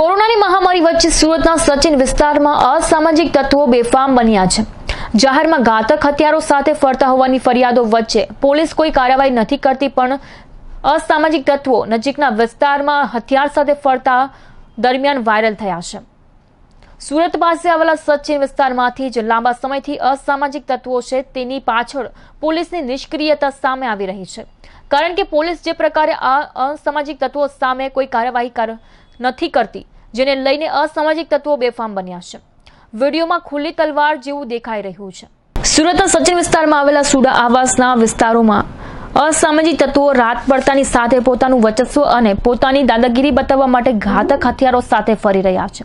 કોરોનાની મહામારી વચ્ચે સુરતના સચિન વિસ્તારમાં અસામાજિક તત્વો બેફામ બન્યા છે જાહેરમાં ઘાતક હથિયારો સાથે ફરતા હોવાની ફરિયાદો વચ્ચે પોલીસ કોઈ કાર્યવાહી નથી કરતી પણ અસામાજિક તત્વો નજીકના વિસ્તારમાં હથિયાર સાથે ફરતા દરમિયાન વાયરલ થયા છે સુરત પાસે આવેલા સચિન વિસ્તારમાંથી જ લાંબા સમયથી અસામાજિક તત્વો છે તેની પાછળ પોલીસની નિષ્ક્રિયતા સામે આવી રહી છે કારણ કે પોલીસ જે પ્રકારે આ અસામાજિક તત્વો સામે કોઈ કાર્યવાહી નથી કરતી જેને લઈને અસામાજિક તત્વો બેફામ બન્યા છે વિડીયોમાં ખુલ્લી તલવાર જેવું દેખાઈ રહ્યું છે સુરતના સચિન વિસ્તારમાં આવેલા સુડા આવાસના વિસ્તારોમાં અસામાજિક તત્વો રાત પડતાની સાથે પોતાનું વચસ્વ અને પોતાની દાદાગીરી બતાવવા માટે ઘાતક હથિયારો સાથે ફરી રહ્યા છે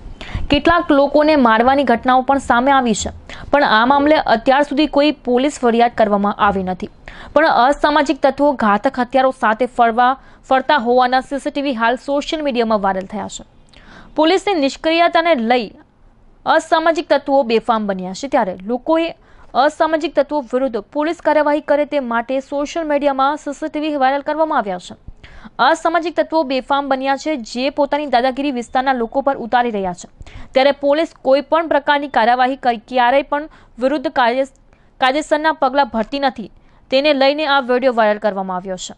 કેટલાક લોકોને મારવાની ઘટનાઓ પણ સામે આવી છે પણ આ મામલે અત્યાર સુધી કોઈ પોલીસ ફરિયાદ કરવામાં આવી નથી પણ અસામાજિક તત્વો ઘાતક હથિયારો સાથે ફરવા ફરતા હોવાના સીસીટીવી હાલ સોશિયલ મીડિયામાં વાયરલ થયા છે પોલીસની નિષ્ક્રિયતાને લઈ અસામાજિક તત્વો બેફામ બન્યા છે ત્યારે લોકોએ અસામાજિક તત્વો વિરુદ્ધ પોલીસ કાર્યવાહી કરે તે માટે સોશિયલ મીડિયામાં સીસીટીવી વાયરલ કરવામાં આવ્યા છે અસામાજિક તત્વો બેફામ બન્યા છે જે પોતાની દાદાગીરી વિસ્તારના લોકો પર ઉતારી રહ્યા છે ત્યારે પોલીસ કોઈપણ પ્રકારની કાર્યવાહી ક્યારેય પણ વિરુદ્ધ કાયદેસરના પગલાં ભરતી નથી તેને લઈને આ વિડીયો વાયરલ કરવામાં આવ્યો છે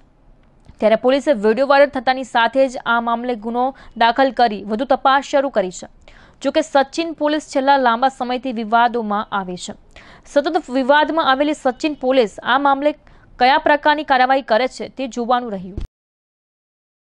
ત્યારે પોલીસે વિડીયો વાયરલ થતાની સાથે જ આ મામલે ગુનો દાખલ કરી વધુ તપાસ શરૂ કરી છે જોકે સચિન પોલીસ છેલ્લા લાંબા સમયથી વિવાદોમાં આવે છે સતત વિવાદમાં આવેલી સચિન પોલીસ આ મામલે કયા પ્રકારની કાર્યવાહી કરે છે તે જોવાનું રહ્યું